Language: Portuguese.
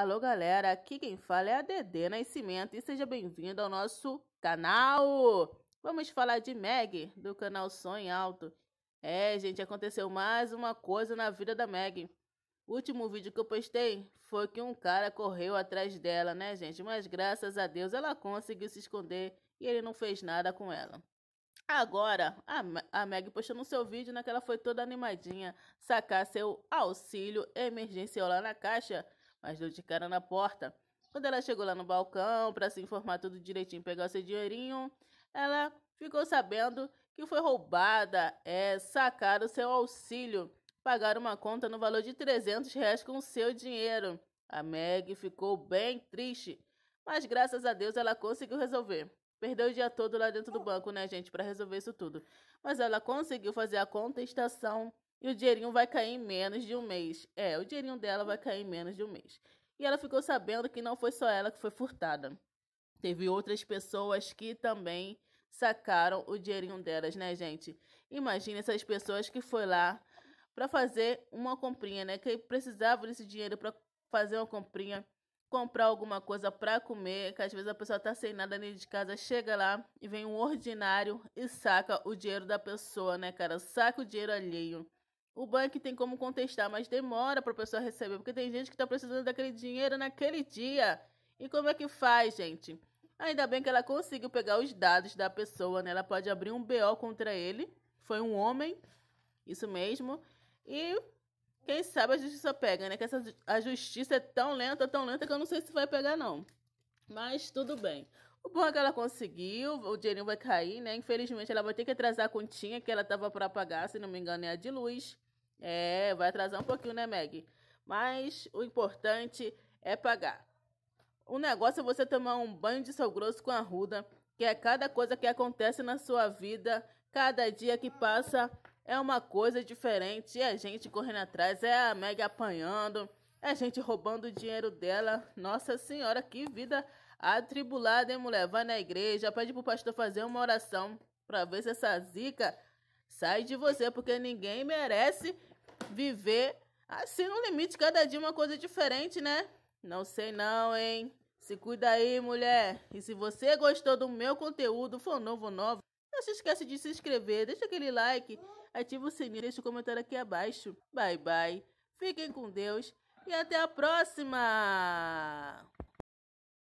Alô galera, aqui quem fala é a Dedê Nascimento e seja bem-vindo ao nosso canal! Vamos falar de Meg, do canal Sonho Alto. É, gente, aconteceu mais uma coisa na vida da Meg. O último vídeo que eu postei foi que um cara correu atrás dela, né, gente? Mas graças a Deus ela conseguiu se esconder e ele não fez nada com ela. Agora, a, a Meg postou no seu vídeo, né, que ela foi toda animadinha sacar seu auxílio emergencial lá na caixa mas deu de cara na porta. Quando ela chegou lá no balcão para se informar tudo direitinho, pegar seu dinheirinho, ela ficou sabendo que foi roubada, é, sacaram seu auxílio, pagaram uma conta no valor de 300 reais com o seu dinheiro. A Meg ficou bem triste, mas graças a Deus ela conseguiu resolver. Perdeu o dia todo lá dentro do banco, né, gente, para resolver isso tudo. Mas ela conseguiu fazer a contestação e o dinheirinho vai cair em menos de um mês. É, o dinheirinho dela vai cair em menos de um mês. E ela ficou sabendo que não foi só ela que foi furtada. Teve outras pessoas que também sacaram o dinheirinho delas, né, gente? Imagina essas pessoas que foi lá para fazer uma comprinha, né? Que precisavam desse dinheiro para fazer uma comprinha, comprar alguma coisa para comer, que às vezes a pessoa tá sem nada nem de casa, chega lá e vem um ordinário e saca o dinheiro da pessoa, né, cara? Saca o dinheiro alheio. O banco tem como contestar, mas demora para a pessoa receber, porque tem gente que está precisando daquele dinheiro naquele dia. E como é que faz, gente? Ainda bem que ela conseguiu pegar os dados da pessoa, né? Ela pode abrir um BO contra ele. Foi um homem, isso mesmo. E quem sabe a justiça pega, né? Que essa, a justiça é tão lenta, tão lenta que eu não sei se vai pegar, não. Mas tudo bem. O bom é que ela conseguiu, o dinheirinho vai cair, né? Infelizmente, ela vai ter que atrasar a continha que ela tava para pagar, se não me engano, é a de luz. É, vai atrasar um pouquinho, né, Meg? Mas o importante é pagar. O negócio é você tomar um banho de sal grosso com arruda, que é cada coisa que acontece na sua vida, cada dia que passa é uma coisa diferente. E a gente correndo atrás, é a Meg apanhando, é a gente roubando o dinheiro dela. Nossa Senhora, que vida Atribulada, hein, mulher? Vai na igreja, pede pro pastor fazer uma oração pra ver se essa zica sai de você, porque ninguém merece viver assim no limite, cada dia uma coisa diferente, né? Não sei não, hein? Se cuida aí, mulher. E se você gostou do meu conteúdo, for novo novo, não se esquece de se inscrever, deixa aquele like, ativa o sininho, deixa o comentário aqui abaixo. Bye bye. Fiquem com Deus e até a próxima!